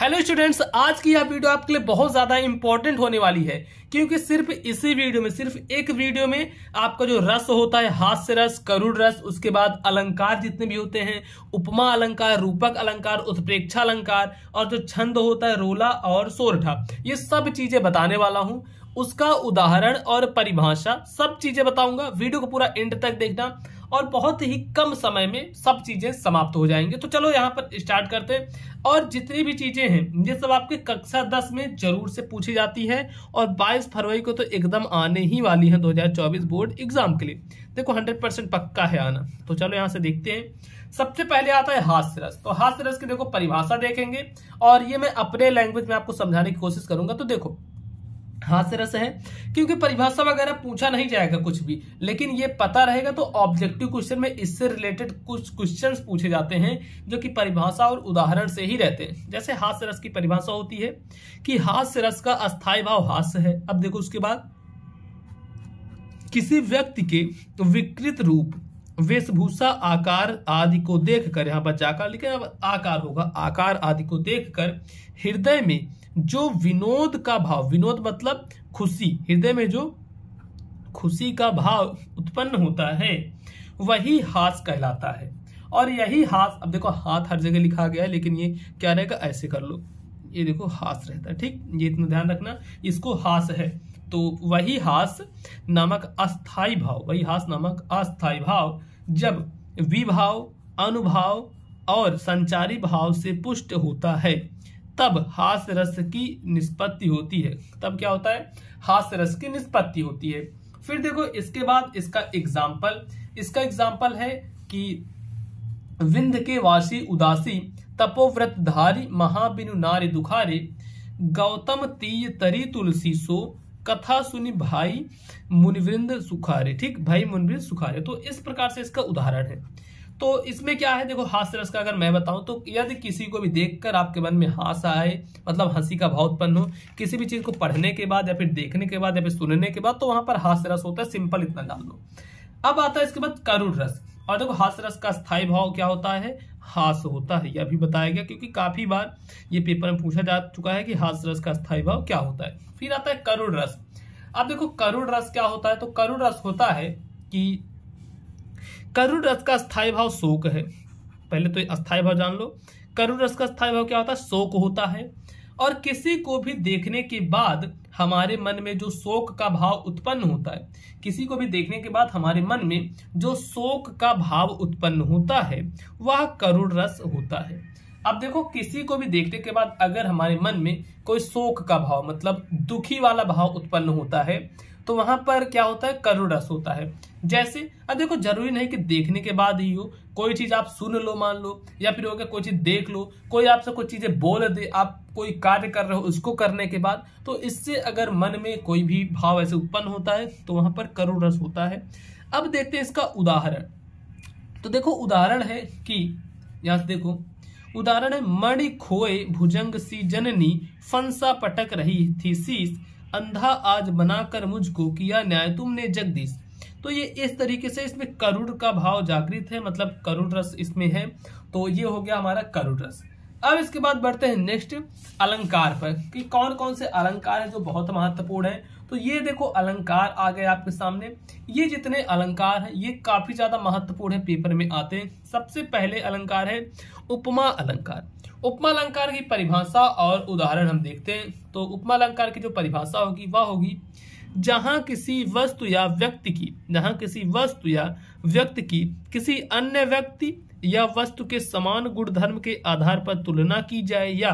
hello students आज की यह वीडियो आपके लिए बहुत ज़्यादा इंपॉर्टेंट होने वाली है क्योंकि सिर्फ इसी वीडियो में सिर्फ एक वीडियो में आपका जो रस होता है हास्य रस करुण रस उसके बाद अलंकार जितने भी होते हैं उपमा अलंकार रूपक अलंकार उत्प्रेक्षा अलंकार और जो छंद होता है रोला और सोरठा ये सब चीज़ें बताने वाला हूँ उसका उदाहरण और परिभाषा सब चीजें बताऊंगा वीडियो को पूरा एंड तक देखना और बहुत ही कम समय में सब चीजें समाप्त हो जाएंगे तो चलो यहाँ पर स्टार्ट करते हैं और जितनी भी चीजें हैं ये सब आपके कक्षा दस में जरूर से पूछी जाती है और बाईस फरवरी को तो एकदम आने ही वाली है 2024 बोर्ड एग्जाम के लिए देखो 100 परसेंट पक्का है आना तो चलो यहाँ से देखते हैं सबसे पहले आता है हास्य रस तो हास्य रस की देखो परिभाषा देखेंगे और ये मैं अपने लैंग्वेज में आपको समझाने की कोशिश करूंगा तो देखो हास्य रस है क्योंकि परिभाषा वगैरह पूछा नहीं जाएगा कुछ भी लेकिन ये पता रहेगा तो ऑब्जेक्टिव क्वेश्चन में इससे रिलेटेड कुछ क्वेश्चन पूछे जाते हैं जो कि परिभाषा और उदाहरण से ही रहते हैं जैसे हास्य रस की परिभाषा होती है कि हास्य रस का अस्थायी भाव हास्य है अब देखो उसके बाद किसी व्यक्ति के विकृत रूप वेशभूषा आकार आदि को देखकर यहां बच्चा आकार लिखे आकार होगा आकार आदि को देखकर हृदय में जो विनोद का भाव विनोद मतलब खुशी हृदय में जो खुशी का भाव उत्पन्न होता है वही हास कहलाता है और यही हास अब देखो हाथ हर जगह लिखा गया है लेकिन ये क्या रहेगा ऐसे कर लो ये देखो हास रहता है ठीक ये इतना ध्यान रखना इसको हास है तो वही हास नामक अस्थाई भाव वही हास नामक अस्थाई भाव जब विभाव अनुभाव और संचारी भाव से पुष्ट होता है तब हास्य रस की निष्पत्ति होती है तब क्या होता है हास्य रस की निष्पत्ति होती है फिर देखो इसके बाद इसका एग्जाम्पल इसका एग्जाम्पल है कि विंध के वासी उदासी तपोव्रतधारी महाबिनु नारी दुखारे गौतम तीय तरी तुलसी सो कथा सुनी भाई मुनिवृंद सुखारे ठीक भाई मुनिवृंद सुखारे तो इस प्रकार से इसका उदाहरण है तो इसमें क्या है देखो हास्य रस का अगर मैं बताऊं तो यदि किसी को भी देखकर आपके मन में हास आए मतलब हंसी का भाव उत्पन्न हो किसी भी चीज को पढ़ने के बाद या फिर देखने के बाद या फिर सुनने के बाद तो वहां पर हास्य रस होता है सिंपल इतना डाल दो अब आता है इसके बाद करुण रस और देखो हास्य रस का स्थायी भाव क्या होता है हास होता है यह भी बताया गया क्योंकि काफी बार ये पेपर में पूछा जा चुका है कि हास्य रस का स्थायी भाव क्या होता है फिर आता है करुण रस अब देखो करुण रस क्या होता है तो करुण रस होता है कि करुण रस का स्थायी भाव शोक है पहले तो अस्थायी भाव जान लो करुण रस का स्थायी भाव क्या होता है शोक होता है और किसी को भी देखने के बाद हमारे मन में जो शोक का भाव उत्पन्न होता है किसी को भी देखने के बाद हमारे मन में जो शोक का भाव उत्पन्न होता है वह करुण रस होता है अब देखो किसी को भी देखने के बाद अगर हमारे मन में कोई शोक का भाव मतलब दुखी वाला भाव उत्पन्न होता है तो वहां पर क्या होता है करुण रस होता है जैसे अब देखो जरूरी नहीं कि देखने के बाद ही हो कोई चीज आप सुन लो मान लो या फिर हो गया कोई चीज देख लो कोई आपसे कुछ चीजें बोल दे आप कोई कार्य कर रहे हो उसको करने के बाद तो इससे अगर मन में कोई भी भाव ऐसे उत्पन्न होता है तो वहां पर करुण रस होता है अब देखते हैं इसका उदाहरण तो देखो उदाहरण है कि यहां से देखो उदाहरण है मणि खोए भुजंग सी जननी फंसा पटक रही थी शीश अंधा आज बनाकर मुझको किया न्याय तुमने जगदीश तो ये इस तरीके से इसमें करुण का भाव जागृत है मतलब करुण रस इसमें है तो ये हो गया हमारा करुण रस अब इसके बाद बढ़ते हैं नेक्स्ट अलंकार पर कि कौन कौन से अलंकार है जो बहुत महत्वपूर्ण है तो ये देखो अलंकार आ गए आपके सामने ये जितने अलंकार हैं ये काफी ज्यादा महत्वपूर्ण है पेपर में आते हैं सबसे पहले अलंकार है उपमा अलंकार उपमा अलंकार की परिभाषा और उदाहरण हम देखते हैं तो उपमा अलंकार की जो परिभाषा होगी वह होगी जहाँ किसी वस्तु या व्यक्ति की जहाँ किसी वस्तु या व्यक्ति की किसी अन्य व्यक्ति या वस्तु के समान गुणधर्म के आधार पर तुलना की जाए या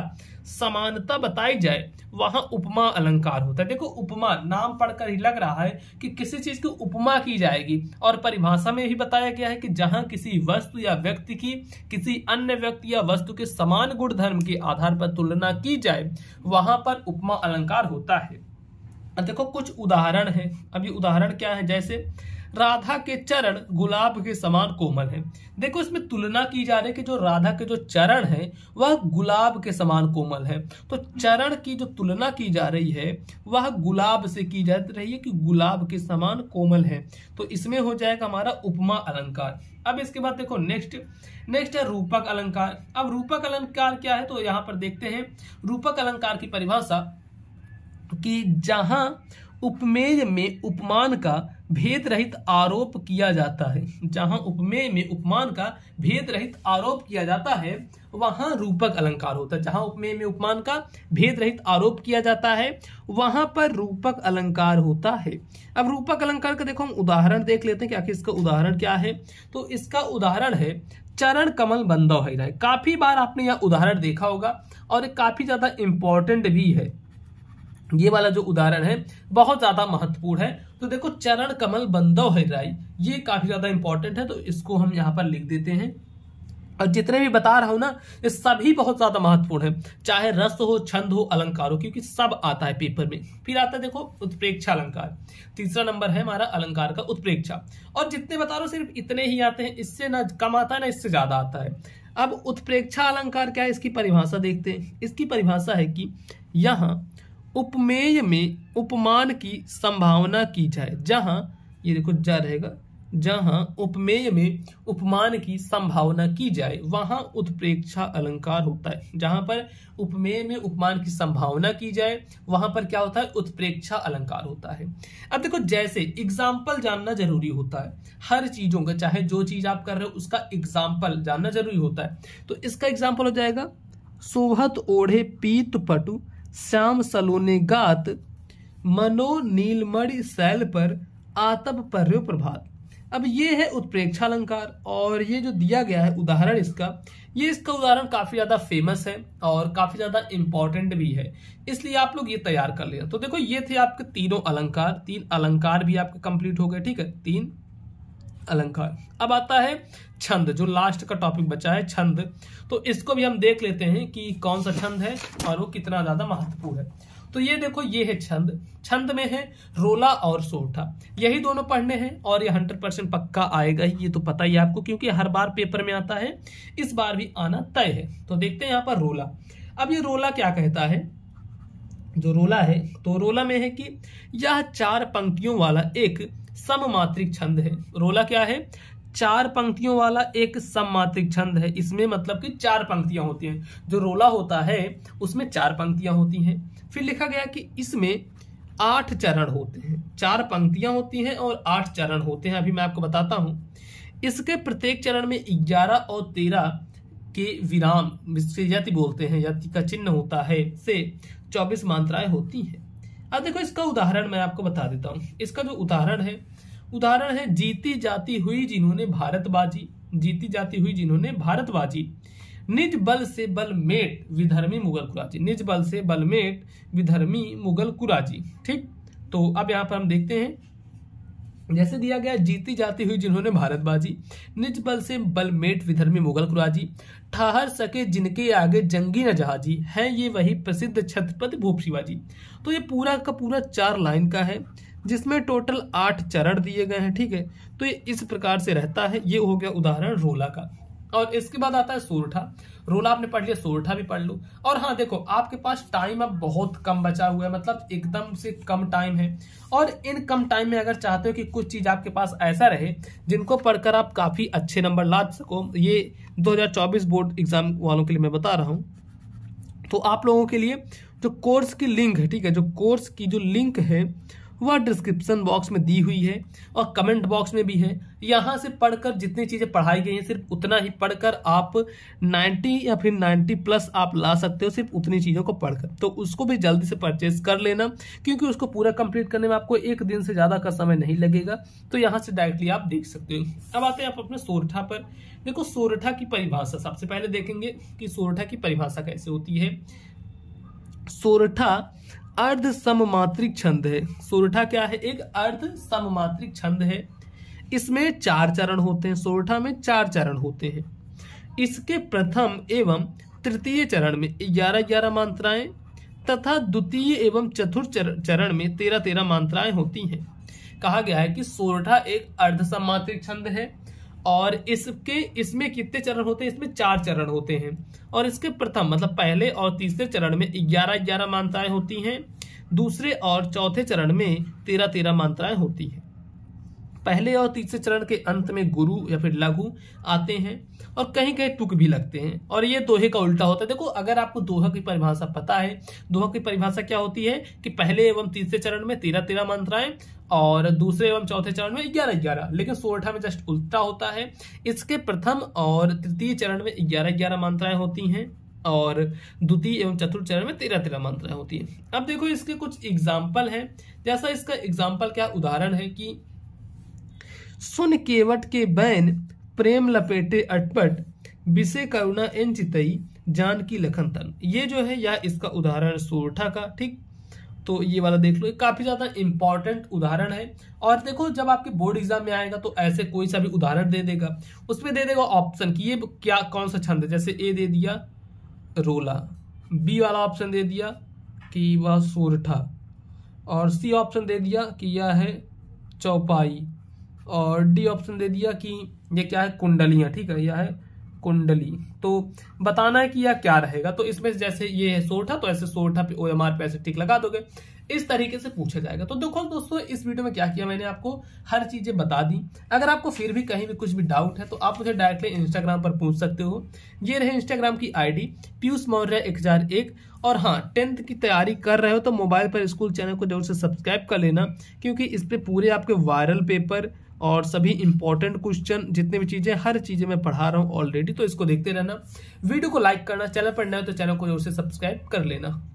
समानता बताई जाए वहां उपमा अलंकार होता है देखो उपमा नाम पढ़कर ही लग रहा है कि किसी चीज की उपमा की जाएगी और परिभाषा में भी बताया गया है कि जहां किसी वस्तु या व्यक्ति की किसी अन्य व्यक्ति या वस्तु के समान गुण धर्म के आधार पर तुलना की जाए वहां पर उपमा अलंकार होता है देखो कुछ उदाहरण है अभी उदाहरण क्या है जैसे राधा के चरण गुलाब के समान कोमल हैं देखो इसमें तुलना की जा रही है कि जो राधा के जो चरण हैं वह गुलाब के समान कोमल है तो चरण की जो तुलना की जा रही है वह गुलाब से की जा रही है कि गुलाब के समान कोमल है तो इसमें हो जाएगा हमारा उपमा अलंकार अब इसके बाद देखो नेक्स्ट नेक्स्ट है रूपक अलंकार अब रूपक अलंकार क्या है तो यहाँ पर देखते हैं रूपक अलंकार की परिभाषा कि जहां उपमेय में उपमान का भेद रहित आरोप किया जाता है जहां उपमेय में उपमान का भेद रहित आरोप किया जाता है वहां रूपक अलंकार होता है जहां उपमेय में उपमान का भेद रहित आरोप किया जाता है वहां पर रूपक अलंकार होता है अब रूपक अलंकार का देखो हम उदाहरण देख लेते हैं कि आखिर इसका उदाहरण क्या है तो इसका उदाहरण है चरण कमल बंदो है काफी बार आपने यह उदाहरण देखा होगा और काफी ज्यादा इंपॉर्टेंट भी है ये वाला जो उदाहरण है बहुत ज्यादा महत्वपूर्ण है तो देखो चरण कमल बंदव राय ये काफी ज्यादा इंपॉर्टेंट है तो इसको हम यहाँ पर लिख देते हैं और जितने भी बता रहा हूं ना ये सभी बहुत ज्यादा महत्वपूर्ण है चाहे रस हो छंद हो अलंकार हो क्योंकि सब आता है पेपर में फिर आता है देखो उत्प्रेक्षा अलंकार तीसरा नंबर है हमारा अलंकार का उत्प्रेक्षा और जितने बता रहा हो सिर्फ इतने ही आते हैं इससे ना कम आता है ना इससे ज्यादा आता है अब उत्प्रेक्षा अलंकार क्या है इसकी परिभाषा देखते हैं इसकी परिभाषा है कि यहाँ उपमेय में उपमान की संभावना की जाए जहां ये देखो जा रहेगा जहां उपमेय में उपमान की संभावना की जाए वहां उत्प्रेक्षा अलंकार होता है जहां पर उपमेय में उपमान की संभावना की जाए वहां पर क्या होता है उत्प्रेक्षा अलंकार होता है अब देखो जैसे एग्जाम्पल जानना जरूरी होता है हर चीजों का चाहे जो चीज आप कर रहे हो उसका एग्जाम्पल जानना जरूरी होता है तो इसका एग्जाम्पल हो जाएगा सोहत ओढ़े पीत पटु श्याम सलोने गात मनो नीलमणि शैल पर आतप पर प्रभात अब ये है उत्प्रेक्षा अलंकार और ये जो दिया गया है उदाहरण इसका ये इसका उदाहरण काफ़ी ज़्यादा फेमस है और काफ़ी ज़्यादा इंपॉर्टेंट भी है इसलिए आप लोग ये तैयार कर लिया तो देखो ये थे आपके तीनों अलंकार तीन अलंकार भी आपके कंप्लीट हो गए ठीक है तीन अलंकार अब आता है छंद जो लास्ट का टॉपिक बचा है छंद तो इसको भी हम देख लेते हैं कि कौन सा छंद है और वो कितना ज्यादा महत्वपूर्ण है तो ये देखो ये है छंद छंद में है रोला और सोठा यही दोनों पढ़ने हैं और ये हंड्रेड परसेंट पक्का आएगा ही ये तो पता ही आपको क्योंकि हर बार पेपर में आता है इस बार भी आना तय है तो देखते हैं यहाँ पर रोला अब ये रोला क्या कहता है जो रोला है तो रोला में है कि यह चार पंक्तियों वाला एक सममात्रिक छंद है रोला क्या है चार पंक्तियों वाला एक सममात्रिक छंद है इसमें मतलब कि चार पंक्तियां होती हैं जो रोला होता है उसमें चार पंक्तियां होती हैं फिर लिखा गया कि इसमें आठ चरण होते हैं चार पंक्तियां होती हैं और आठ चरण होते हैं अभी मैं आपको बताता हूं इसके प्रत्येक चरण में ग्यारह और तेरह के विराम से यति बोलते हैं यति का चिन्ह होता है से चौबीस मात्राएं होती हैं अब देखो इसका उदाहरण मैं आपको बता देता हूँ इसका जो उदाहरण है उदाहरण है जीती जाती हुई जिन्होंने भारत बाजी जीती जाती हुई जिन्होंने भारत बाजी निज बल से बल मेट विधर्मी मुगल कुराजी निज बल से बल मेट विधर्मी मुगल कुराजी ठीक तो अब यहाँ पर हम देखते हैं जैसे दिया गया जीती जाती हुई जिन्होंने बाजी निज बल से मेट विधर्मी मुगल कुराजी ठहर सके जिनके आगे जंगी न जहाजी है ये वही प्रसिद्ध छत्रपति भूप शिवाजी तो ये पूरा का पूरा चार लाइन का है जिसमें टोटल आठ चरण दिए गए हैं ठीक है तो ये इस प्रकार से रहता है ये हो गया उदाहरण रोला का और इसके बाद आता है सोरठा रोला आपने पढ़ लिया सोरठा भी पढ़ लो और हाँ देखो आपके पास टाइम अब बहुत कम बचा हुआ है मतलब एकदम से कम टाइम है और इन कम टाइम में अगर चाहते हो कि कुछ चीज आपके पास ऐसा रहे जिनको पढ़कर आप काफी अच्छे नंबर ला सको ये 2024 बोर्ड एग्जाम वालों के लिए मैं बता रहा हूँ तो आप लोगों के लिए जो कोर्स की लिंक है ठीक है जो कोर्स की जो लिंक है वह डिस्क्रिप्शन बॉक्स में दी हुई है और कमेंट बॉक्स में भी है यहाँ से पढ़कर जितनी चीज़ें पढ़ाई गई हैं सिर्फ उतना ही पढ़कर आप 90 या फिर 90 प्लस आप ला सकते हो सिर्फ उतनी चीज़ों को पढ़कर तो उसको भी जल्दी से परचेज कर लेना क्योंकि उसको पूरा कंप्लीट करने में आपको एक दिन से ज़्यादा का समय नहीं लगेगा तो यहाँ से डायरेक्टली आप देख सकते हो अब आते हैं आप अपने सोरठा पर देखो सोरठा की परिभाषा सबसे पहले देखेंगे कि सोरठा की परिभाषा कैसे होती है सोरठा अर्ध सममात्रिक छंद है सोरठा क्या है एक अर्ध सममात्रिक छंद है इसमें चार चरण होते हैं सोरठा में चार चरण होते हैं इसके प्रथम एवं तृतीय चरण में ग्यारह ग्यारह मात्राएं तथा द्वितीय एवं चतुर्थ चरण में तेरह तेरह मात्राएं होती हैं कहा गया है कि सोरठा एक अर्ध सममात्रिक छंद है और इसके इसमें कितने चरण होते हैं इसमें चार चरण होते हैं और इसके प्रथम मतलब पहले और तीसरे चरण में ग्यारह ग्यारह मात्राएं होती हैं दूसरे और चौथे चरण में तेरह तेरह मात्राएं होती हैं पहले और तीसरे चरण के अंत में गुरु या फिर लघु आते हैं और कहीं कहीं टुक भी लगते हैं और ये दोहे का उल्टा होता है देखो अगर आपको दोहा की परिभाषा पता है दोहा की परिभाषा क्या होती है कि पहले एवं तीसरे चरण में तेरह तेरह मंत्राएं और दूसरे एवं चौथे चरण में ग्यारह ग्यारह लेकिन सोलठा में जस्ट उल्टा होता है इसके प्रथम और तृतीय चरण में ग्यारह ग्यारह मंत्राएं होती हैं और द्वितीय एवं चतुर्थ चरण में तेरह तेरह मंत्राएं होती हैं अब देखो इसके कुछ एग्जाम्पल हैं जैसा इसका एग्जाम्पल क्या उदाहरण है कि सुन केवट के बैन प्रेम लपेटे अटपट विषय करुणा इन चितई जान की लखन तन ये जो है या इसका उदाहरण सोरठा का ठीक तो ये वाला देख लो काफी ज्यादा इंपॉर्टेंट उदाहरण है और देखो जब आपके बोर्ड एग्जाम में आएगा तो ऐसे कोई सा भी उदाहरण दे देगा उसमें दे देगा ऑप्शन कि ये क्या कौन सा छंद है जैसे ए दे दिया रोला बी वाला ऑप्शन दे दिया कि वह सोरठा और सी ऑप्शन दे दिया कि यह है चौपाई और डी ऑप्शन दे दिया कि ये क्या है कुंडलियाँ ठीक है यह है कुंडली तो बताना है कि यह क्या रहेगा तो इसमें जैसे ये है सोठा तो ऐसे सोठा पे ओ एम आर पे ऐसे टिक लगा दोगे इस तरीके से पूछा जाएगा तो देखो दोस्तों इस वीडियो में क्या किया मैंने आपको हर चीज़ें बता दी अगर आपको फिर भी कहीं भी कुछ भी डाउट है तो आप मुझे डायरेक्टली इंस्टाग्राम पर पूछ सकते हो ये रहे इंस्टाग्राम की आई डी पीयूष मौर्य एक हजार एक और हाँ टेंथ की तैयारी कर रहे हो तो मोबाइल पर स्कूल चैनल को जरूर से सब्सक्राइब कर लेना क्योंकि इस पर पूरे आपके वायरल पेपर और सभी इंपॉर्टेंट क्वेश्चन जितने भी चीज़ें हर चीज़ें मैं पढ़ा रहा हूँ ऑलरेडी तो इसको देखते रहना वीडियो को लाइक करना चैनल पर नए तो चैनल को जरूर से सब्सक्राइब कर लेना